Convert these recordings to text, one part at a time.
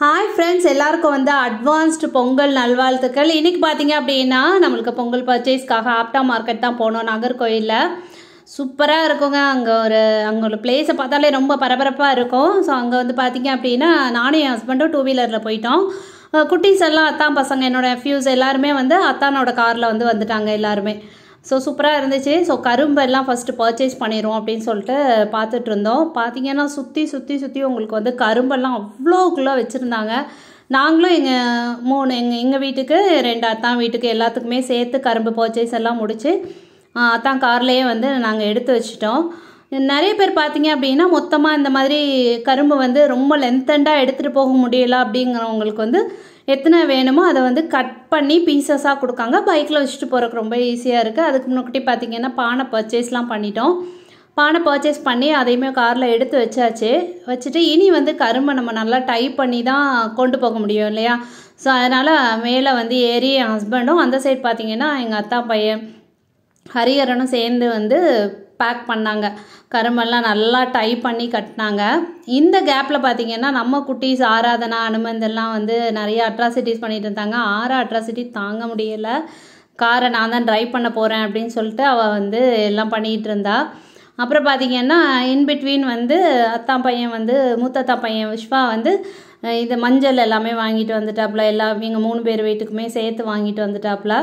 hi friends எல்லாருக்கும் வந்து advanced Pongal நல்வாழ்த்துக்கள் இன்னைக்கு பார்த்தீங்க அப்படின்னா நம்மளுக்கு பொங்கல் பர்ச்சேஸ்க்காக ஆப்டா மார்க்கெட் தான் போனோம் நாகர்கோயிலில் சூப்பராக இருக்குங்க அங்கே ஒரு அங்கே ஒரு பிளேஸை பார்த்தாலே ரொம்ப பரபரப்பாக இருக்கும் ஸோ அங்கே வந்து பார்த்தீங்க அப்படின்னா நானும் என் ஹஸ்பண்டும் டூ வீலரில் போயிட்டோம் குட்டீஸ் எல்லாம் அத்தான் பசங்க என்னோடய ஃபியூஸ் எல்லாருமே வந்து அத்தானோட காரில் வந்து வந்துட்டாங்க எல்லாருமே ஸோ சூப்பராக இருந்துச்சு ஸோ கரும்பெல்லாம் ஃபஸ்ட்டு பர்ச்சேஸ் பண்ணிடுவோம் அப்படின்னு சொல்லிட்டு பார்த்துட்டு இருந்தோம் பார்த்தீங்கன்னா சுற்றி சுற்றி சுற்றி உங்களுக்கு வந்து கரும்பெல்லாம் அவ்வளோக்குள்ளே வச்சுருந்தாங்க நாங்களும் எங்கள் மூணு எங்கள் எங்கள் வீட்டுக்கு ரெண்டு அத்தான் வீட்டுக்கு எல்லாத்துக்குமே சேர்த்து கரும்பு பர்ச்சேஸ் எல்லாம் முடித்து அத்தான் கார்லேயே வந்து நாங்கள் எடுத்து வச்சிட்டோம் நிறைய பேர் பார்த்தீங்க அப்படின்னா மொத்தமாக இந்த மாதிரி கரும்பு வந்து ரொம்ப லென்த்தண்டாக எடுத்துகிட்டு போக முடியல அப்படிங்கிறவங்களுக்கு வந்து எத்தனை வேணுமோ அதை வந்து கட் பண்ணி பீசஸாக கொடுக்காங்க பைக்கில் வச்சுட்டு போகிறதுக்கு ரொம்ப ஈஸியாக இருக்குது அதுக்கு முன்னாடி பார்த்திங்கன்னா பானை பர்ச்சேஸ்லாம் பண்ணிட்டோம் பானை பர்ச்சேஸ் பண்ணி அதையுமே காரில் எடுத்து வச்சாச்சு வச்சுட்டு இனி வந்து கரும்பை நம்ம நல்லா டைப் பண்ணி தான் கொண்டு போக முடியும் இல்லையா ஸோ அதனால் மேலே வந்து ஏறி என் ஹஸ்பண்டும் அந்த சைடு பார்த்திங்கன்னா எங்கள் அத்தா பையன் ஹரிஹரனும் சேர்ந்து வந்து பேக் பண்ணாங்க கரும்பெல்லாம் நல்லா டை பண்ணி கட்டினாங்க இந்த கேப்பில் பார்த்தீங்கன்னா நம்ம குட்டீஸ் ஆராதனா அனுமந்தெல்லாம் வந்து நிறைய அட்ராசிட்டிஸ் பண்ணிகிட்டு இருந்தாங்க ஆறு அட்ராசிட்டி தாங்க முடியலை காரை நான் தான் ட்ரைவ் பண்ண போகிறேன் அப்படின்னு சொல்லிட்டு அவள் வந்து எல்லாம் பண்ணிகிட்டு இருந்தா அப்புறம் பார்த்தீங்கன்னா இன்பிட்வீன் வந்து அத்தா பையன் வந்து மூத்தத்தா பையன் விஷ்வா வந்து இந்த மஞ்சள் எல்லாமே வாங்கிட்டு வந்துட்டாப்புல எல்லா இவங்க மூணு பேர் வீட்டுக்குமே சேர்த்து வாங்கிட்டு வந்துட்டாப்புல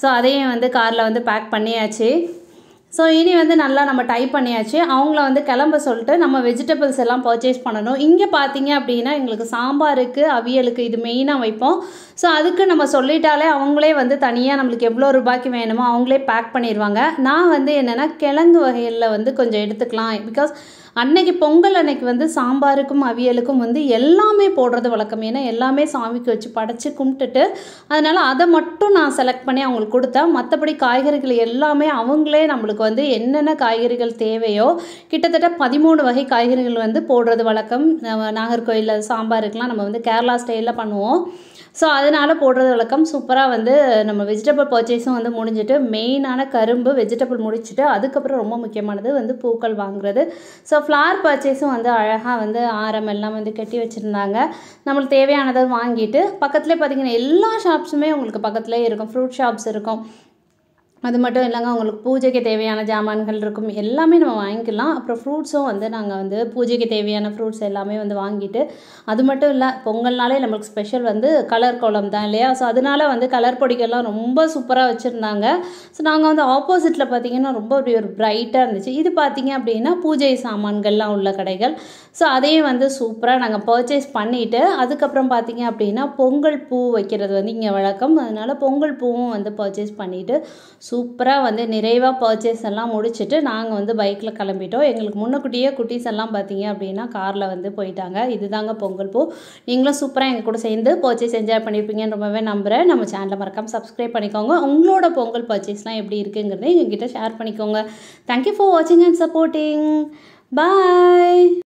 ஸோ அதையும் வந்து காரில் வந்து பேக் பண்ணியாச்சு ஸோ இனி வந்து நல்லா நம்ம டைப் பண்ணியாச்சு அவங்கள வந்து கிளம்ப சொல்லிட்டு நம்ம வெஜிடபிள்ஸ் எல்லாம் பர்ச்சேஸ் பண்ணணும் இங்கே பார்த்தீங்க அப்படின்னா எங்களுக்கு சாம்பாருக்கு அவியலுக்கு இது மெயினாக வைப்போம் ஸோ அதுக்கு நம்ம சொல்லிட்டாலே அவங்களே வந்து தனியாக நம்மளுக்கு எவ்வளோ ரூபாய்க்கு வேணுமோ அவங்களே பேக் பண்ணிடுவாங்க நான் வந்து என்னென்னா கிழங்கு வகையில் வந்து கொஞ்சம் எடுத்துக்கலாம் பிகாஸ் அன்னைக்கு பொங்கல் அன்னைக்கு வந்து சாம்பாருக்கும் அவியலுக்கும் வந்து எல்லாமே போடுறது வழக்கம் ஏன்னா எல்லாமே சாமிக்கு வச்சு படைச்சி கும்பிட்டுட்டு அதனால் அதை மட்டும் நான் செலக்ட் பண்ணி அவங்களுக்கு கொடுத்தேன் மற்றபடி காய்கறிகள் எல்லாமே அவங்களே நம்மளுக்கு வந்து என்னென்ன காய்கறிகள் தேவையோ கிட்டத்தட்ட பதிமூணு வகை காய்கறிகள் வந்து போடுறது வழக்கம் நாகர்கோயிலில் சாம்பாருக்கெலாம் நம்ம வந்து கேரளா ஸ்டைலில் பண்ணுவோம் ஸோ அதனால் போடுறது வழக்கம் சூப்பராக வந்து நம்ம வெஜிடபிள் பர்ச்சேஸும் வந்து முடிஞ்சுட்டு மெயினான கரும்பு வெஜிடபிள் முடிச்சுட்டு அதுக்கப்புறம் ரொம்ப முக்கியமானது வந்து பூக்கள் வாங்குறது ஸோ ஃப்ளார் பர்ச்சேஸும் வந்து அழகாக வந்து ஆரம் எல்லாம் வந்து கட்டி வச்சுருந்தாங்க நம்மளுக்கு தேவையானதை வாங்கிட்டு பக்கத்துலேயே பார்த்திங்கன்னா எல்லா ஷாப்ஸுமே உங்களுக்கு பக்கத்துலேயே இருக்கும் ஃப்ரூட் ஷாப்ஸ் இருக்கும் அது மட்டும் இல்லைங்க உங்களுக்கு பூஜைக்கு தேவையான ஜாமான்கள் இருக்கும் எல்லாமே நம்ம வாங்கிக்கலாம் அப்புறம் ஃப்ரூட்ஸும் வந்து நாங்கள் வந்து பூஜைக்கு தேவையான ஃப்ரூட்ஸ் எல்லாமே வந்து வாங்கிட்டு அது மட்டும் இல்லை பொங்கல்னாலே நம்மளுக்கு ஸ்பெஷல் வந்து கலர் குளம் தான் இல்லையா ஸோ அதனால் வந்து கலர் பொடிகள்லாம் ரொம்ப சூப்பராக வச்சுருந்தாங்க ஸோ நாங்கள் வந்து ஆப்போசிட்டில் பார்த்திங்கன்னா ரொம்ப அப்படி ஒரு பிரைட்டாக இருந்துச்சு இது பார்த்திங்க அப்படின்னா பூஜை சாமான்கள்லாம் உள்ள கடைகள் ஸோ அதையும் வந்து சூப்பராக நாங்கள் பர்ச்சேஸ் பண்ணிவிட்டு அதுக்கப்புறம் பார்த்திங்க அப்படின்னா பொங்கல் பூ வைக்கிறது வந்து இங்கே வழக்கம் அதனால் பொங்கல் பூவும் வந்து பர்ச்சேஸ் பண்ணிவிட்டு சூப்பராக வந்து நிறைவாக பர்ச்சேஸ் எல்லாம் முடிச்சுட்டு நாங்கள் வந்து பைக்கில் கிளம்பிட்டோம் எங்களுக்கு முன்னக்கூட்டியே குட்டீஸ் எல்லாம் பார்த்தீங்க அப்படின்னா காரில் வந்து போயிட்டாங்க இதுதாங்க பொங்கல் பூ நீங்களும் சூப்பராக எங்கள் கூட சேர்ந்து பர்ச்சேஸ் என்ஜாய் பண்ணியிருப்பீங்கன்னு ரொம்பவே நம்புகிறேன் நம்ம சேனலை மறக்காமல் சப்ஸ்கிரைப் பண்ணிக்கோங்க உங்களோட பொங்கல் பர்ச்சேஸ்லாம் எப்படி இருக்குங்கிறத எங்ககிட்ட ஷேர் பண்ணிக்கோங்க தேங்க்யூ ஃபார் வாட்சிங் அண்ட் சப்போர்ட்டிங் பாய்